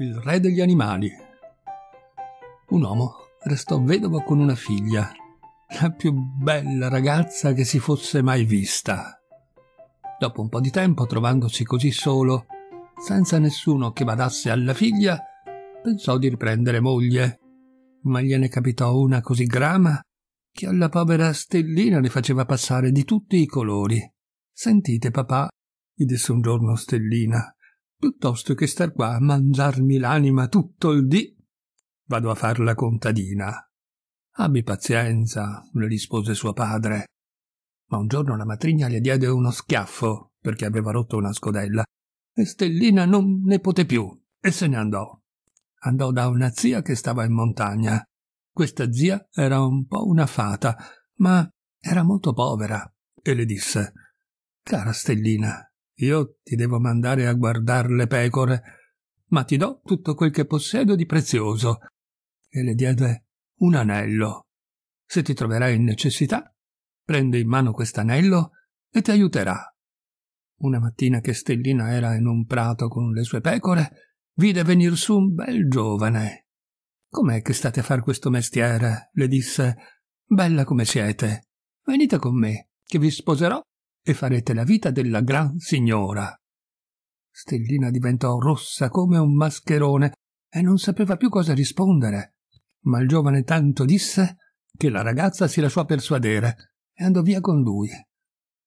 il re degli animali. Un uomo restò vedovo con una figlia, la più bella ragazza che si fosse mai vista. Dopo un po' di tempo, trovandosi così solo, senza nessuno che badasse alla figlia, pensò di riprendere moglie, ma gliene capitò una così grama che alla povera Stellina le faceva passare di tutti i colori. Sentite, papà, gli disse un giorno Stellina, piuttosto che star qua a mangiarmi l'anima tutto il dì. Vado a far la contadina. Abbi pazienza, le rispose suo padre. Ma un giorno la matrigna le diede uno schiaffo perché aveva rotto una scodella e Stellina non ne poté più e se ne andò. Andò da una zia che stava in montagna. Questa zia era un po' una fata, ma era molto povera e le disse Cara Stellina, io ti devo mandare a guardare le pecore, ma ti do tutto quel che possedo di prezioso. E le diede un anello. Se ti troverai in necessità, prende in mano quest'anello e ti aiuterà. Una mattina che Stellina era in un prato con le sue pecore, vide venir su un bel giovane. Com'è che state a far questo mestiere? le disse. Bella come siete. Venite con me, che vi sposerò e farete la vita della gran signora. Stellina diventò rossa come un mascherone e non sapeva più cosa rispondere, ma il giovane tanto disse che la ragazza si lasciò persuadere e andò via con lui.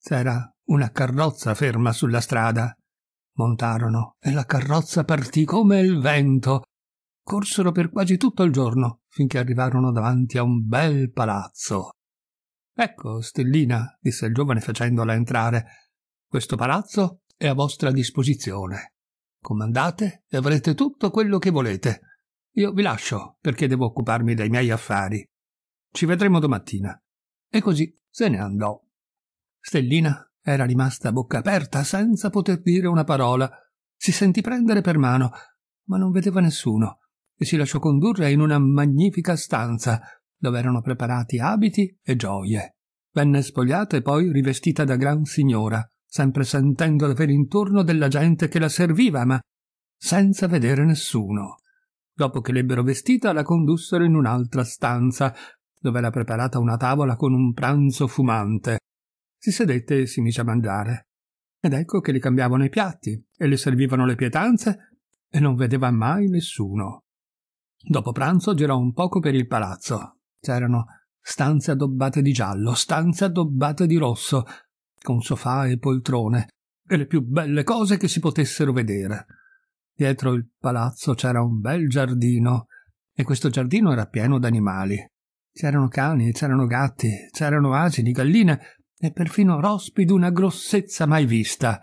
C'era una carrozza ferma sulla strada. Montarono e la carrozza partì come il vento. Corsero per quasi tutto il giorno finché arrivarono davanti a un bel palazzo. Ecco, Stellina, disse il giovane facendola entrare, questo palazzo è a vostra disposizione. Comandate e avrete tutto quello che volete. Io vi lascio perché devo occuparmi dei miei affari. Ci vedremo domattina. E così se ne andò. Stellina era rimasta a bocca aperta senza poter dire una parola. Si sentì prendere per mano, ma non vedeva nessuno e si lasciò condurre in una magnifica stanza dove erano preparati abiti e gioie venne spogliata e poi rivestita da gran signora, sempre sentendo l'aver intorno della gente che la serviva, ma senza vedere nessuno. Dopo che l'ebbero vestita, la condussero in un'altra stanza, dove era preparata una tavola con un pranzo fumante. Si sedette e si mise a mangiare. Ed ecco che le cambiavano i piatti e le servivano le pietanze e non vedeva mai nessuno. Dopo pranzo girò un poco per il palazzo. C'erano stanze addobbate di giallo, stanze addobbate di rosso, con sofà e poltrone, e le più belle cose che si potessero vedere. Dietro il palazzo c'era un bel giardino, e questo giardino era pieno d'animali. C'erano cani, c'erano gatti, c'erano asini, galline e perfino rospi d'una grossezza mai vista.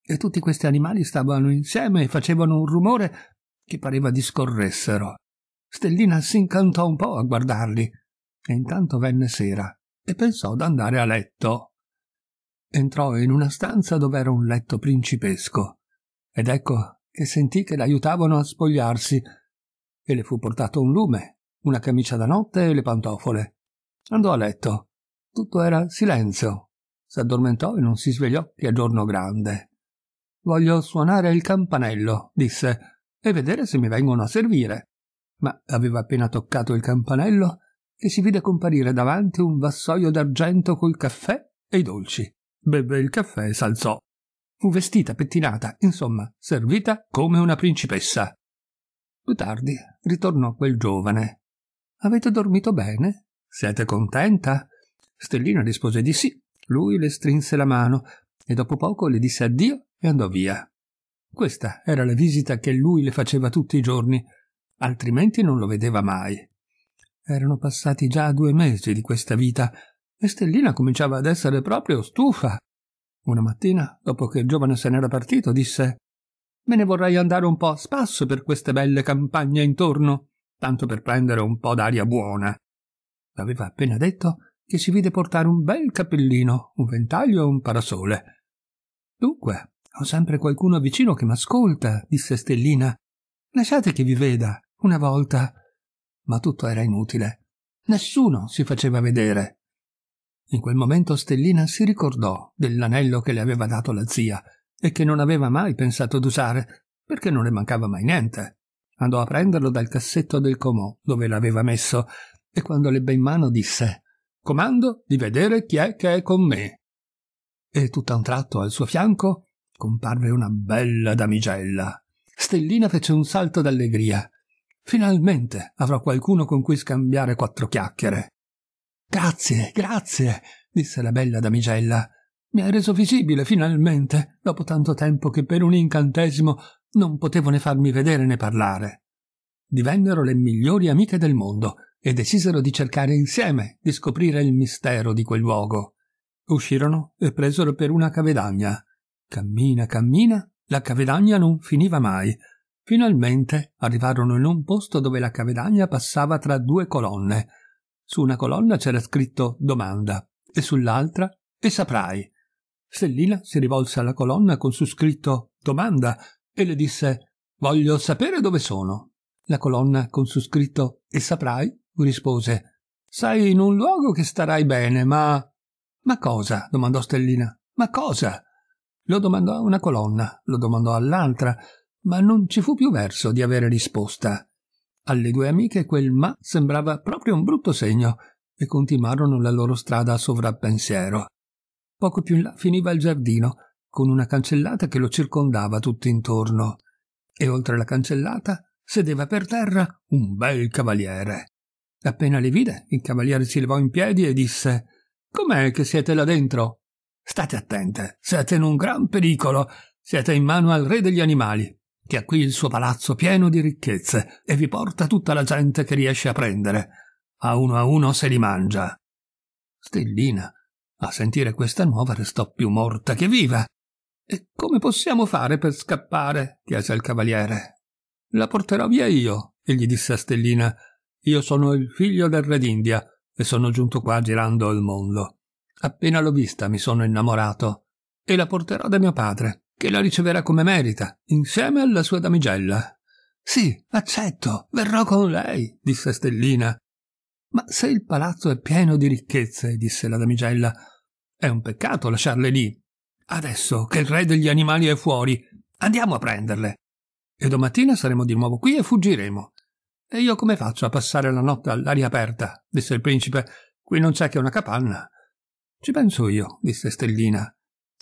E tutti questi animali stavano insieme e facevano un rumore che pareva discorressero. Stellina si incantò un po' a guardarli e intanto venne sera e pensò d'andare a letto. Entrò in una stanza dove era un letto principesco ed ecco che sentì che l'aiutavano a spogliarsi e le fu portato un lume, una camicia da notte e le pantofole. Andò a letto. Tutto era silenzio. S'addormentò e non si svegliò che a giorno grande. Voglio suonare il campanello, disse, e vedere se mi vengono a servire. Ma aveva appena toccato il campanello che si vide comparire davanti un vassoio d'argento col caffè e i dolci. Bebbe il caffè e s'alzò. Fu vestita, pettinata, insomma, servita come una principessa. Più tardi ritornò quel giovane. Avete dormito bene? Siete contenta? Stellina rispose di sì. Lui le strinse la mano e dopo poco le disse addio e andò via. Questa era la visita che lui le faceva tutti i giorni, altrimenti non lo vedeva mai. Erano passati già due mesi di questa vita e Stellina cominciava ad essere proprio stufa. Una mattina, dopo che il giovane se n'era partito, disse Me ne vorrei andare un po' a spasso per queste belle campagne intorno, tanto per prendere un po' d'aria buona. L'aveva appena detto che si vide portare un bel cappellino, un ventaglio e un parasole. Dunque, ho sempre qualcuno vicino che m'ascolta, disse Stellina. Lasciate che vi veda, una volta, ma tutto era inutile. Nessuno si faceva vedere. In quel momento Stellina si ricordò dell'anello che le aveva dato la zia e che non aveva mai pensato di usare, perché non le mancava mai niente. Andò a prenderlo dal cassetto del comò dove l'aveva messo e quando l'ebbe in mano disse «Comando di vedere chi è che è con me». E tutt'a un tratto al suo fianco comparve una bella damigella. Stellina fece un salto d'allegria. Finalmente avrò qualcuno con cui scambiare quattro chiacchiere. Grazie, grazie, disse la bella damigella. Mi hai reso visibile finalmente, dopo tanto tempo che per un incantesimo non potevo né farmi vedere né parlare. Divennero le migliori amiche del mondo e decisero di cercare insieme di scoprire il mistero di quel luogo. Uscirono e presero per una cavedagna. Cammina, cammina, la cavedagna non finiva mai. Finalmente arrivarono in un posto dove la cavedagna passava tra due colonne. Su una colonna c'era scritto domanda e sull'altra e saprai. Stellina si rivolse alla colonna con su scritto domanda e le disse voglio sapere dove sono. La colonna con su scritto e saprai rispose sai in un luogo che starai bene, ma... Ma cosa? domandò Stellina. Ma cosa? Lo domandò a una colonna, lo domandò all'altra, ma non ci fu più verso di avere risposta. Alle due amiche quel ma sembrava proprio un brutto segno e continuarono la loro strada a sovrappensiero. Poco più in là finiva il giardino, con una cancellata che lo circondava tutto intorno, e oltre la cancellata sedeva per terra un bel cavaliere. Appena le vide, il cavaliere si levò in piedi e disse Com'è che siete là dentro? State attente, siete in un gran pericolo, siete in mano al re degli animali che ha qui il suo palazzo pieno di ricchezze e vi porta tutta la gente che riesce a prendere. A uno a uno se li mangia. Stellina, a sentire questa nuova, restò più morta che viva. E come possiamo fare per scappare? chiese il cavaliere. La porterò via io, egli disse a Stellina. Io sono il figlio del re d'India e sono giunto qua girando il mondo. Appena l'ho vista mi sono innamorato e la porterò da mio padre che la riceverà come merita, insieme alla sua damigella. Sì, accetto, verrò con lei, disse Stellina. Ma se il palazzo è pieno di ricchezze, disse la damigella, è un peccato lasciarle lì. Adesso che il re degli animali è fuori, andiamo a prenderle. E domattina saremo di nuovo qui e fuggiremo. E io come faccio a passare la notte all'aria aperta? disse il principe. Qui non c'è che una capanna. Ci penso io, disse Stellina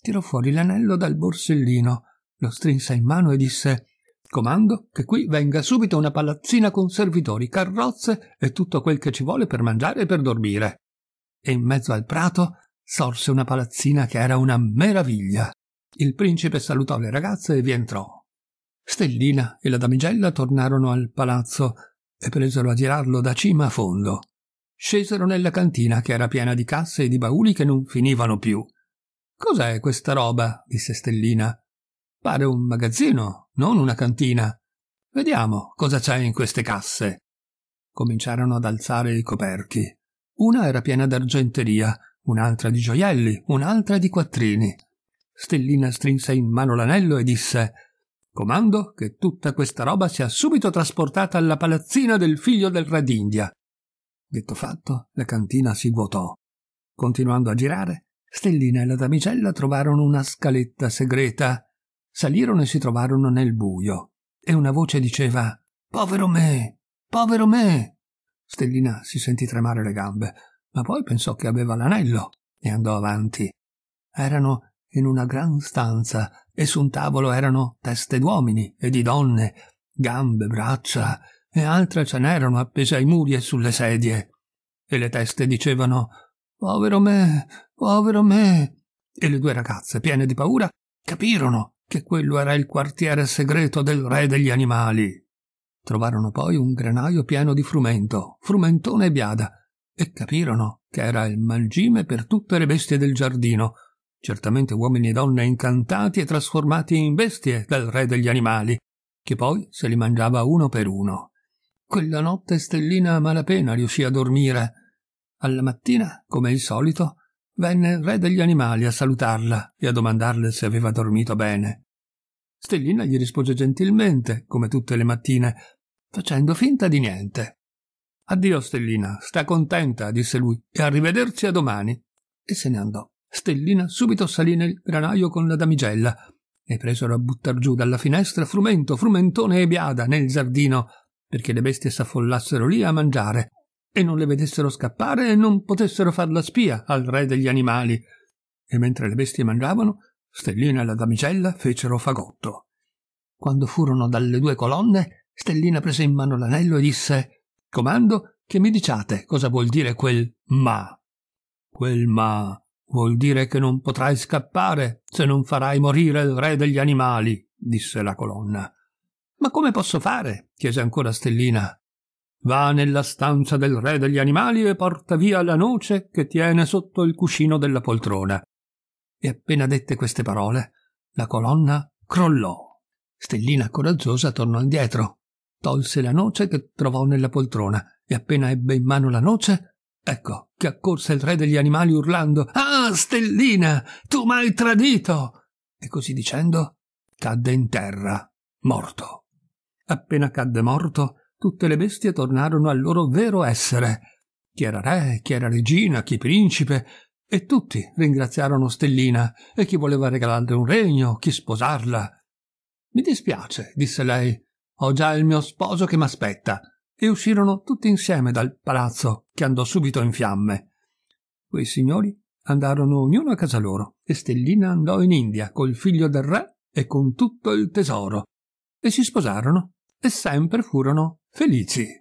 tirò fuori l'anello dal borsellino, lo strinse in mano e disse Comando che qui venga subito una palazzina con servitori, carrozze e tutto quel che ci vuole per mangiare e per dormire. E in mezzo al prato sorse una palazzina che era una meraviglia. Il principe salutò le ragazze e vi entrò. Stellina e la damigella tornarono al palazzo e presero a girarlo da cima a fondo. Scesero nella cantina che era piena di casse e di bauli che non finivano più. Cos'è questa roba? disse Stellina. Pare un magazzino, non una cantina. Vediamo cosa c'è in queste casse. Cominciarono ad alzare i coperchi. Una era piena d'argenteria, un'altra di gioielli, un'altra di quattrini. Stellina strinse in mano l'anello e disse Comando che tutta questa roba sia subito trasportata alla palazzina del figlio del re d'India. Detto fatto, la cantina si vuotò. Continuando a girare, Stellina e la damigella trovarono una scaletta segreta. Salirono e si trovarono nel buio. E una voce diceva Povero me! Povero me! Stellina si sentì tremare le gambe, ma poi pensò che aveva l'anello e andò avanti. Erano in una gran stanza e su un tavolo erano teste d'uomini e di donne, gambe, braccia e altre ce n'erano appese ai muri e sulle sedie. E le teste dicevano Povero me, Povero me! E le due ragazze, piene di paura, capirono che quello era il quartiere segreto del re degli animali. Trovarono poi un granaio pieno di frumento, frumentone e biada, e capirono che era il mangime per tutte le bestie del giardino, certamente uomini e donne incantati e trasformati in bestie dal re degli animali, che poi se li mangiava uno per uno. Quella notte Stellina a malapena riuscì a dormire. Alla mattina, come il solito, venne il re degli animali a salutarla e a domandarle se aveva dormito bene. Stellina gli rispose gentilmente, come tutte le mattine, facendo finta di niente. Addio Stellina, sta contenta, disse lui, e arrivederci a domani. E se ne andò. Stellina subito salì nel granaio con la damigella e presero a buttar giù dalla finestra frumento, frumentone e biada nel giardino, perché le bestie s'affollassero lì a mangiare, e non le vedessero scappare e non potessero far la spia al re degli animali. E mentre le bestie mangiavano, Stellina e la damigella fecero fagotto. Quando furono dalle due colonne, Stellina prese in mano l'anello e disse Comando che mi diciate cosa vuol dire quel ma. Quel ma vuol dire che non potrai scappare se non farai morire il re degli animali, disse la colonna. Ma come posso fare? chiese ancora Stellina. Va nella stanza del re degli animali e porta via la noce che tiene sotto il cuscino della poltrona. E appena dette queste parole, la colonna crollò. Stellina coraggiosa tornò indietro, tolse la noce che trovò nella poltrona e appena ebbe in mano la noce, ecco che accorse il re degli animali urlando Ah, Stellina, tu m'hai tradito! E così dicendo cadde in terra, morto. Appena cadde morto, tutte le bestie tornarono al loro vero essere. Chi era re, chi era regina, chi principe, e tutti ringraziarono Stellina, e chi voleva regalarle un regno, chi sposarla. Mi dispiace, disse lei, ho già il mio sposo che m'aspetta. E uscirono tutti insieme dal palazzo, che andò subito in fiamme. Quei signori andarono ognuno a casa loro, e Stellina andò in India col figlio del re e con tutto il tesoro, e si sposarono, e sempre furono Felici!